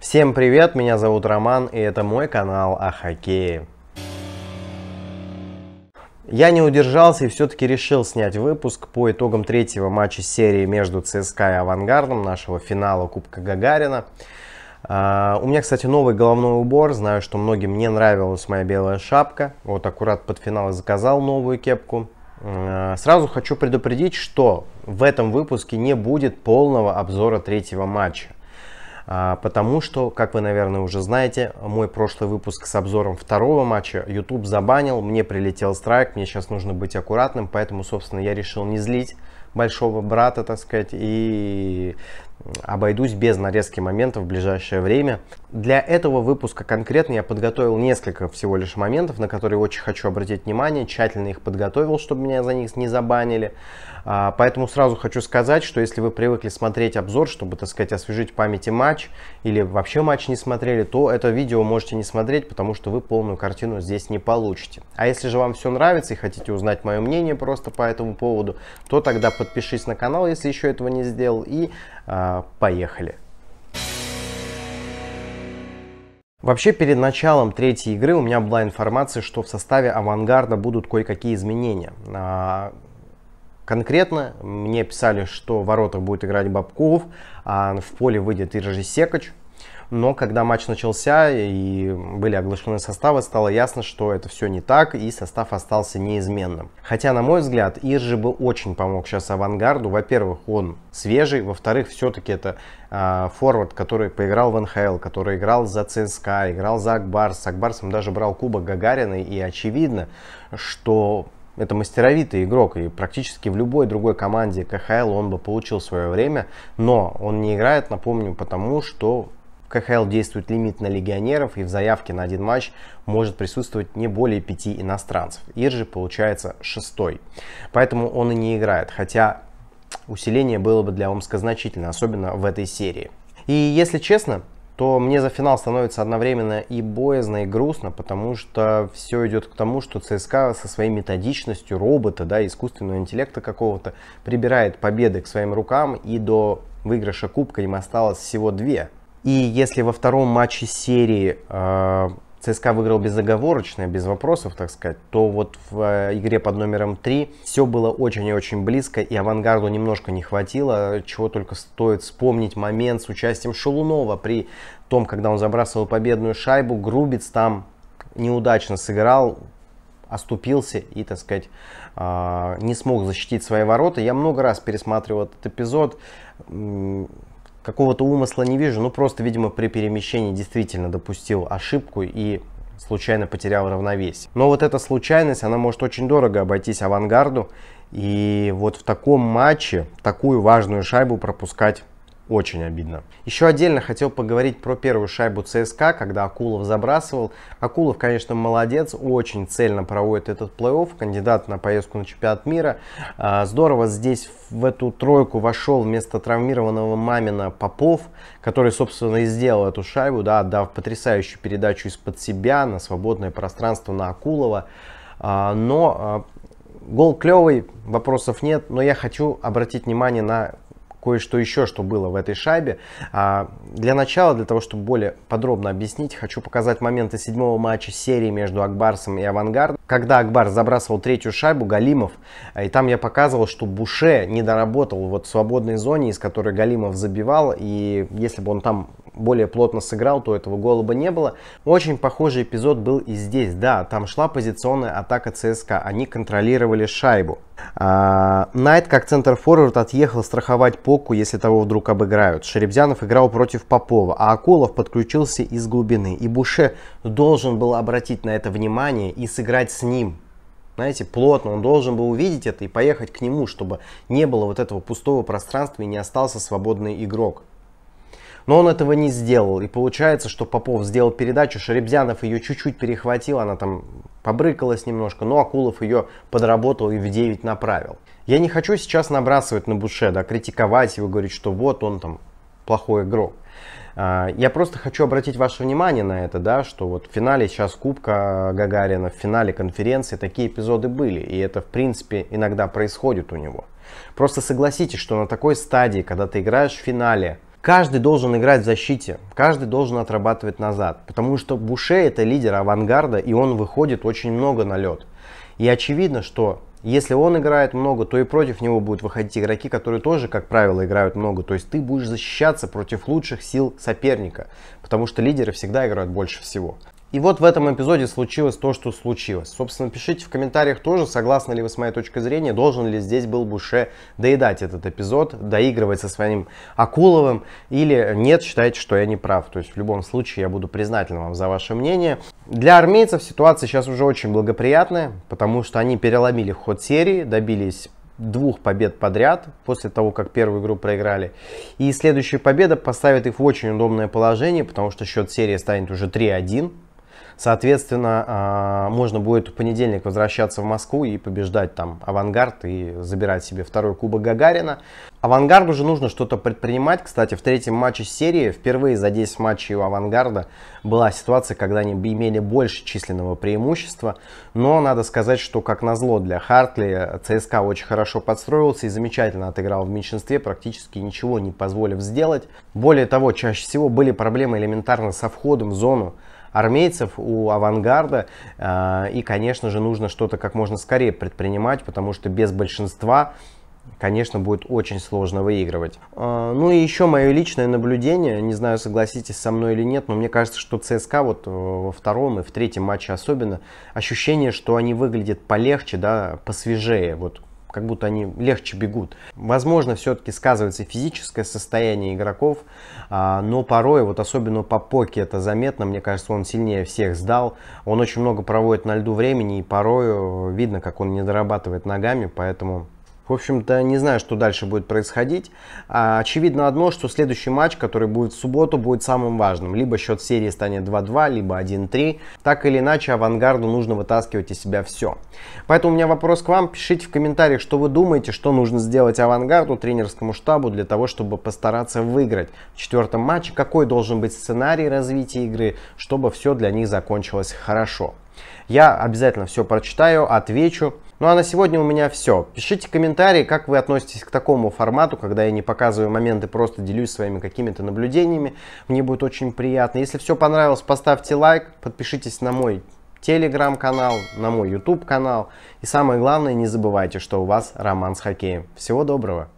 Всем привет, меня зовут Роман, и это мой канал о хоккее. Я не удержался и все-таки решил снять выпуск по итогам третьего матча серии между ЦСКА и Авангардом, нашего финала Кубка Гагарина. А, у меня, кстати, новый головной убор. Знаю, что многим не нравилась моя белая шапка. Вот аккурат под финал заказал новую кепку. А, сразу хочу предупредить, что в этом выпуске не будет полного обзора третьего матча. А, потому что, как вы, наверное, уже знаете, мой прошлый выпуск с обзором второго матча YouTube забанил, мне прилетел страйк, мне сейчас нужно быть аккуратным, поэтому, собственно, я решил не злить большого брата, так сказать, и обойдусь без нарезки моментов в ближайшее время. Для этого выпуска конкретно я подготовил несколько всего лишь моментов, на которые очень хочу обратить внимание, тщательно их подготовил, чтобы меня за них не забанили. А, поэтому сразу хочу сказать, что если вы привыкли смотреть обзор, чтобы, так сказать, освежить в памяти матч или вообще матч не смотрели, то это видео можете не смотреть, потому что вы полную картину здесь не получите. А если же вам все нравится и хотите узнать мое мнение просто по этому поводу, то тогда подпишись на канал, если еще этого не сделал, и а, поехали! Вообще, перед началом третьей игры у меня была информация, что в составе авангарда будут кое-какие изменения. А, конкретно мне писали, что в воротах будет играть Бабков, а в поле выйдет Иржи Секач, но когда матч начался и были оглашены составы, стало ясно, что это все не так, и состав остался неизменным. Хотя, на мой взгляд, Иржи бы очень помог сейчас авангарду. Во-первых, он свежий, во-вторых, все-таки это э, форвард, который поиграл в НХЛ, который играл за ЦСКА, играл за Акбарс. С Акбарсом даже брал Кубок Гагарина, и очевидно, что это мастеровитый игрок, и практически в любой другой команде КХЛ он бы получил свое время, но он не играет, напомню, потому что КХЛ действует лимит на легионеров, и в заявке на один матч может присутствовать не более пяти иностранцев. Иржи получается шестой. Поэтому он и не играет, хотя усиление было бы для Омска значительно, особенно в этой серии. И если честно, то мне за финал становится одновременно и боязно, и грустно, потому что все идет к тому, что ЦСКА со своей методичностью робота, да, искусственного интеллекта какого-то прибирает победы к своим рукам, и до выигрыша кубка им осталось всего две. И если во втором матче серии э, ЦСКА выиграл безоговорочно, без вопросов, так сказать, то вот в э, игре под номером 3 все было очень и очень близко, и авангарду немножко не хватило, чего только стоит вспомнить момент с участием Шелунова при том, когда он забрасывал победную шайбу, Грубец там неудачно сыграл, оступился и, так сказать, а, не смог защитить свои ворота. Я много раз пересматривал этот эпизод какого-то умысла не вижу, ну просто, видимо, при перемещении действительно допустил ошибку и случайно потерял равновесие. Но вот эта случайность, она может очень дорого обойтись авангарду, и вот в таком матче такую важную шайбу пропускать очень обидно. Еще отдельно хотел поговорить про первую шайбу ЦСКА, когда Акулов забрасывал. Акулов, конечно, молодец, очень цельно проводит этот плей-офф, кандидат на поездку на чемпионат мира. А, здорово здесь в эту тройку вошел вместо травмированного Мамина Попов, который, собственно, и сделал эту шайбу, да, отдав потрясающую передачу из-под себя на свободное пространство на Акулова. А, но а, гол клевый, вопросов нет, но я хочу обратить внимание на кое-что еще, что было в этой шайбе. А для начала, для того, чтобы более подробно объяснить, хочу показать моменты седьмого матча серии между Акбарсом и Авангардом. Когда Акбар забрасывал третью шайбу, Галимов, э, и там я показывал, что Буше не доработал вот в свободной зоне, из которой Галимов забивал, и если бы он там более плотно сыграл, то этого гола бы не было. Очень похожий эпизод был и здесь. Да, там шла позиционная атака ЦСКА. Они контролировали шайбу. А, Найт как центр форвард отъехал страховать Поку, если того вдруг обыграют. Шеребзянов играл против Попова, а Акулов подключился из глубины. И Буше должен был обратить на это внимание и сыграть с ним, знаете, плотно, он должен был увидеть это и поехать к нему, чтобы не было вот этого пустого пространства и не остался свободный игрок. Но он этого не сделал. И получается, что Попов сделал передачу, Шеребзянов ее чуть-чуть перехватил, она там побрыкалась немножко, но Акулов ее подработал и в 9 направил. Я не хочу сейчас набрасывать на Буше, да, критиковать его, говорить, что вот он там плохой игрок. А, я просто хочу обратить ваше внимание на это, да, что вот в финале сейчас Кубка Гагарина, в финале конференции такие эпизоды были, и это, в принципе, иногда происходит у него. Просто согласитесь, что на такой стадии, когда ты играешь в финале Каждый должен играть в защите, каждый должен отрабатывать назад, потому что Буше это лидер авангарда, и он выходит очень много на лед. И очевидно, что если он играет много, то и против него будут выходить игроки, которые тоже, как правило, играют много. То есть ты будешь защищаться против лучших сил соперника, потому что лидеры всегда играют больше всего. И вот в этом эпизоде случилось то, что случилось. Собственно, пишите в комментариях тоже, согласны ли вы с моей точкой зрения, должен ли здесь был Буше доедать этот эпизод, доигрывать со своим Акуловым, или нет, считаете, что я не прав. То есть в любом случае я буду признателен вам за ваше мнение. Для армейцев ситуация сейчас уже очень благоприятная, потому что они переломили ход серии, добились двух побед подряд после того, как первую игру проиграли. И следующая победа поставит их в очень удобное положение, потому что счет серии станет уже 3-1. Соответственно, а, можно будет в понедельник возвращаться в Москву и побеждать там «Авангард» и забирать себе второй кубок Гагарина. «Авангарду» же нужно что-то предпринимать. Кстати, в третьем матче серии впервые за 10 матчей у «Авангарда» была ситуация, когда они имели больше численного преимущества. Но надо сказать, что, как назло для Хартли, ЦСКА очень хорошо подстроился и замечательно отыграл в меньшинстве, практически ничего не позволив сделать. Более того, чаще всего были проблемы элементарно со входом в зону армейцев, у авангарда. А, и, конечно же, нужно что-то как можно скорее предпринимать, потому что без большинства конечно, будет очень сложно выигрывать. А, ну и еще мое личное наблюдение, не знаю, согласитесь со мной или нет, но мне кажется, что ЦСКА вот э, во втором и в третьем матче особенно, ощущение, что они выглядят полегче, да, посвежее. Вот как будто они легче бегут. Возможно, все-таки сказывается физическое состояние игроков, а, но порой, вот особенно по Поке это заметно, мне кажется, он сильнее всех сдал. Он очень много проводит на льду времени, и порой э, видно, как он не дорабатывает ногами, поэтому в общем-то, не знаю, что дальше будет происходить. А, очевидно одно, что следующий матч, который будет в субботу, будет самым важным. Либо счет серии станет 2-2, либо 1-3. Так или иначе, авангарду нужно вытаскивать из себя все. Поэтому у меня вопрос к вам. Пишите в комментариях, что вы думаете, что нужно сделать авангарду, тренерскому штабу для того, чтобы постараться выиграть в четвертом матче. Какой должен быть сценарий развития игры, чтобы все для них закончилось хорошо. Я обязательно все прочитаю, отвечу. Ну а на сегодня у меня все. Пишите комментарии, как вы относитесь к такому формату, когда я не показываю моменты, просто делюсь своими какими-то наблюдениями. Мне будет очень приятно. Если все понравилось, поставьте лайк, подпишитесь на мой телеграм-канал, на мой YouTube канал. И самое главное, не забывайте, что у вас роман с хоккеем. Всего доброго!